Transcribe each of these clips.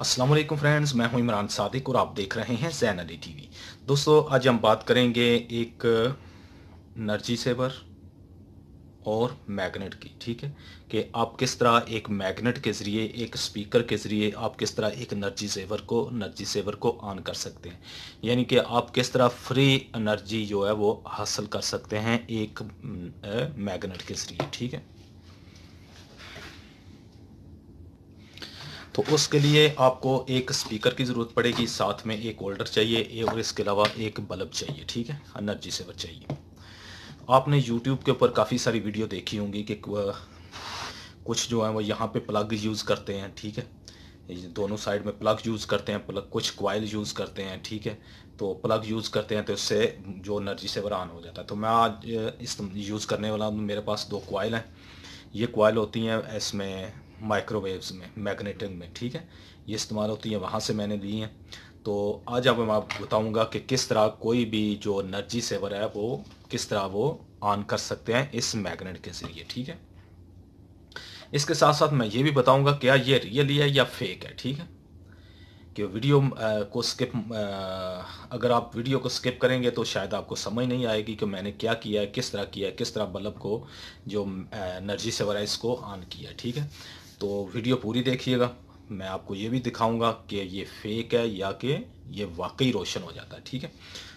Aslam friends मैं हूं इमरान सादिक और आप देख रहे हैं जैन अली टीवी दोस्तों आज हम बात करेंगे एक नर्जी सेवर और मैग्नेट की ठीक है कि आप किस तरह एक मैग्नेट के ज़रिए एक स्पीकर के ज़रिए आप किस तरह एक एनर्जी सेवर को एनर्जी सेवर को ऑन कर सकते हैं यानी कि आप किस तरह फ्री एनर्जी जो है वो हासिल कर सकते हैं एक मैग्नेट के ज़रिए ठीक है तो उसके लिए आपको एक स्पीकर की ज़रूरत पड़ेगी साथ में एक होल्डर चाहिए और इसके अलावा एक बल्ब चाहिए ठीक है एनर्जी सेवर चाहिए आपने यूट्यूब के ऊपर काफ़ी सारी वीडियो देखी होंगी कि कुछ जो है वो यहाँ पे प्लग यूज़ करते हैं ठीक है दोनों साइड में प्लग यूज़ करते हैं प्लग कुछ क्वाइल यूज़ करते हैं ठीक है तो प्लग यूज़ करते हैं तो उससे जो एनर्जी सेवर ऑन हो जाता है तो मैं आज इस यूज़ करने वाला मेरे पास दो क्वाइल हैं ये क्वाइल होती हैं इसमें माइक्रोवेव्स में मैग्नेटिंग में ठीक है ये इस्तेमाल होती है वहाँ से मैंने ली हैं तो आज अब मैं आपको बताऊँगा कि किस तरह कोई भी जो एनर्जी सेवर है वो किस तरह वो ऑन कर सकते हैं इस मैग्नेट के ज़रिए ठीक है इसके साथ साथ मैं ये भी बताऊँगा क्या ये रियली है या फेक है ठीक है कि वीडियो को स्किप अगर आप वीडियो को स्किप करेंगे तो शायद आपको समझ नहीं आएगी कि मैंने क्या किया है किस तरह किया है किस तरह बल्ब को जो एनर्जी सेवर है इसको ऑन किया ठीक है तो वीडियो पूरी देखिएगा मैं आपको ये भी दिखाऊंगा कि ये फेक है या कि ये वाकई रोशन हो जाता है ठीक है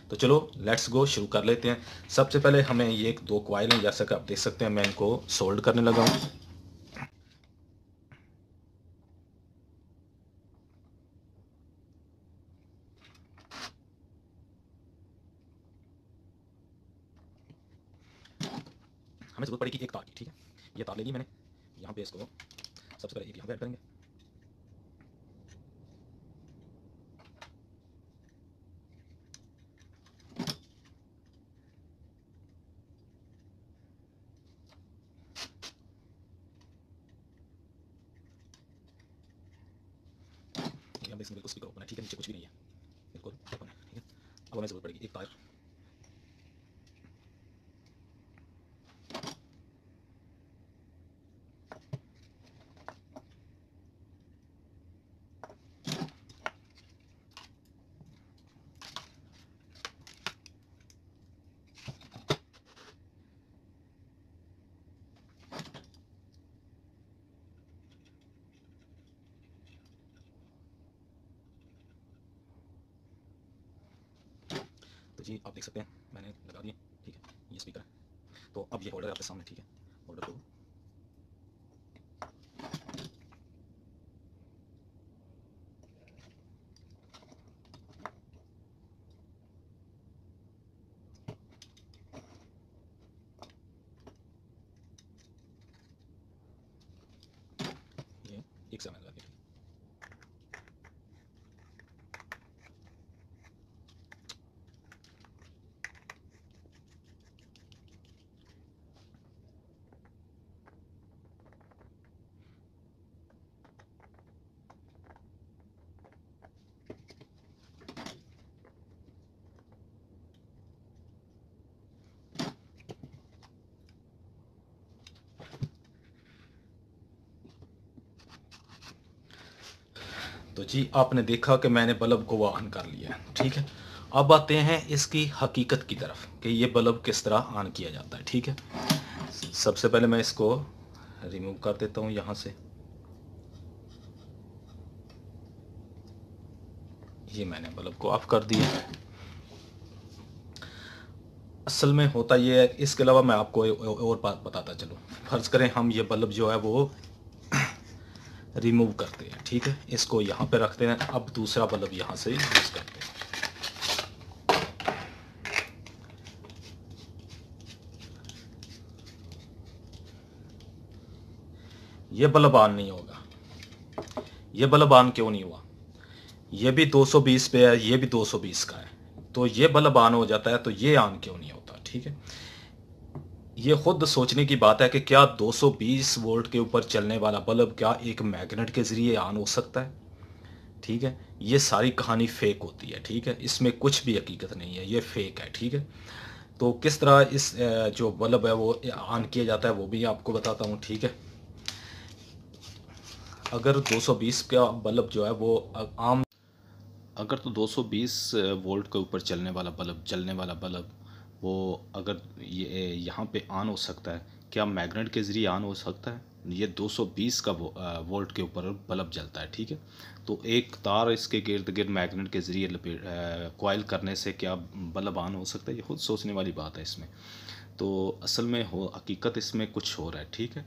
तो चलो लेट्स गो शुरू कर लेते हैं सबसे पहले हमें ये एक दो क्वाइल हैं जैसा कि आप देख सकते हैं मैं इनको सोल्ड करने लगा हूँ हमें जरूरत पड़ेगी एक तार की ठीक है ये तार ले ली मैंने यहाँ पे इसको सबसे पहले एक यहाँ पे ऐड करेंगे बिल्कुल स्पीकर ओपन है ठीक है नीचे कुछ भी नहीं है बिल्कुल ओपन है ठीक है अब हमें जरूरत पड़ेगी एक तार जी आप देख सकते हैं मैंने लगा दिए ठीक है ये स्पीकर है तो अब ये होल्डर आपके सामने ठीक है होल्डर को तो जी आपने देखा कि मैंने बल्ब को ऑन कर लिया है ठीक है अब आते हैं इसकी हकीकत की तरफ कि ये बल्ब किस तरह ऑन किया जाता है ठीक है सबसे पहले मैं इसको रिमूव कर देता हूँ यहाँ से ये मैंने बल्ब को ऑफ कर दिया असल में होता ये है इसके अलावा मैं आपको और बात बताता चलूँ फ़र्ज़ करें हम ये बल्ब जो है वो रिमूव करते हैं ठीक है इसको यहाँ पे रखते हैं अब दूसरा बल्ब यहाँ से यूज़ करते हैं ये बल्ब ऑन नहीं होगा ये बल्ब ऑन क्यों नहीं हुआ ये भी 220 पे है ये भी 220 का है तो ये बल्ब ऑन हो जाता है तो ये ऑन क्यों नहीं होता ठीक है ये खुद सोचने की बात है कि क्या 220 वोल्ट के ऊपर चलने वाला बल्ब क्या एक मैग्नेट के ज़रिए ऑन हो सकता है ठीक है ये सारी कहानी फेक होती है ठीक है इसमें कुछ भी हकीकत नहीं है ये फेक है ठीक है तो किस तरह इस जो बल्ब है वो ऑन किया जाता है वो भी आपको बताता हूँ ठीक है अगर 220 का बल्ब जो है वो आम अगर तो 220 वोल्ट के ऊपर चलने वाला बल्ब चलने वाला बल्ब वो अगर ये यहाँ पे ऑन हो सकता है क्या मैग्नेट के ज़रिए ऑन हो सकता है ये 220 का वोल्ट के ऊपर बल्ब जलता है ठीक है तो एक तार इसके गिर्द गिर्द मैग्नेट के ज़रिए कोयल करने से क्या बल्ब ऑन हो सकता है ये खुद सोचने वाली बात है इसमें तो असल में हो हकीकत इसमें कुछ हो रहा है ठीक है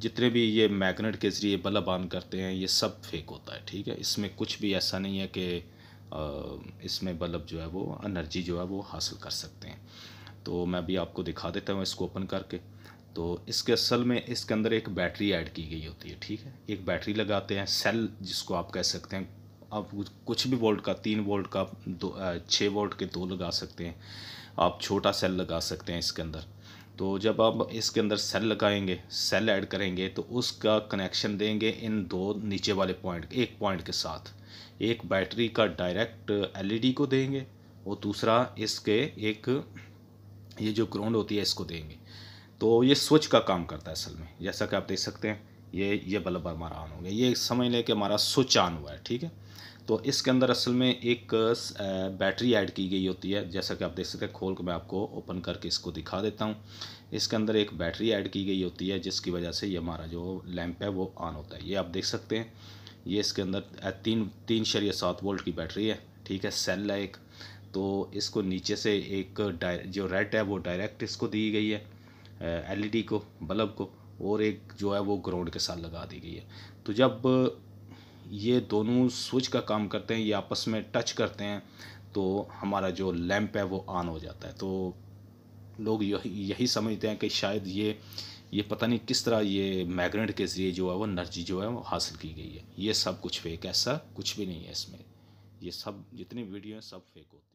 जितने भी ये मैग्नेट के ज़रिए बल्ब ऑन करते हैं ये सब फेक होता है ठीक है इसमें कुछ भी ऐसा नहीं है कि इसमें बल्ब जो है वो एनर्जी जो है वो हासिल कर सकते हैं तो मैं भी आपको दिखा देता हूँ इसको ओपन करके तो इसके असल में इसके अंदर एक बैटरी ऐड की गई होती है ठीक है एक बैटरी लगाते हैं सेल जिसको आप कह सकते हैं आप कुछ भी वोल्ट का तीन वोल्ट का दो छः वोल्ट के दो लगा सकते हैं आप छोटा सेल लगा सकते हैं इसके अंदर तो जब आप इसके अंदर सेल लगाएंगे सेल ऐड करेंगे तो उसका कनेक्शन देंगे इन दो नीचे वाले पॉइंट एक पॉइंट के साथ एक बैटरी का डायरेक्ट एलईडी को देंगे और दूसरा इसके एक ये जो ग्राउंड होती है इसको देंगे तो ये स्विच का काम करता है असल में जैसा कि आप देख सकते हैं ये ये बल्ब हमारा ऑन हो गया ये समझ लें कि हमारा स्विच ऑन हुआ है ठीक है तो इसके अंदर असल में एक बैटरी ऐड की गई होती है जैसा कि आप देख सकते हैं खोल के मैं आपको ओपन करके इसको दिखा देता हूँ इसके अंदर एक बैटरी ऐड की गई होती है जिसकी वजह से ये हमारा जो लैंप है वो ऑन होता है ये आप देख सकते हैं ये इसके अंदर तीन तीन शरीय सात वोल्ट की बैटरी है ठीक है सेल है एक तो इसको नीचे से एक जो रेड है वो डायरेक्ट इसको दी गई है एलईडी को बल्ब को और एक जो है वो ग्राउंड के साथ लगा दी गई है तो जब ये दोनों स्विच का काम करते हैं ये आपस में टच करते हैं तो हमारा जो लैंप है वो ऑन हो जाता है तो लोग यही समझते हैं कि शायद ये ये पता नहीं किस तरह ये मैग्नेट के ज़रिए जो है वो एनर्जी जो है वो हासिल की गई है ये सब कुछ फेक ऐसा कुछ भी नहीं है इसमें ये सब जितनी वीडियो हैं सब फेक होती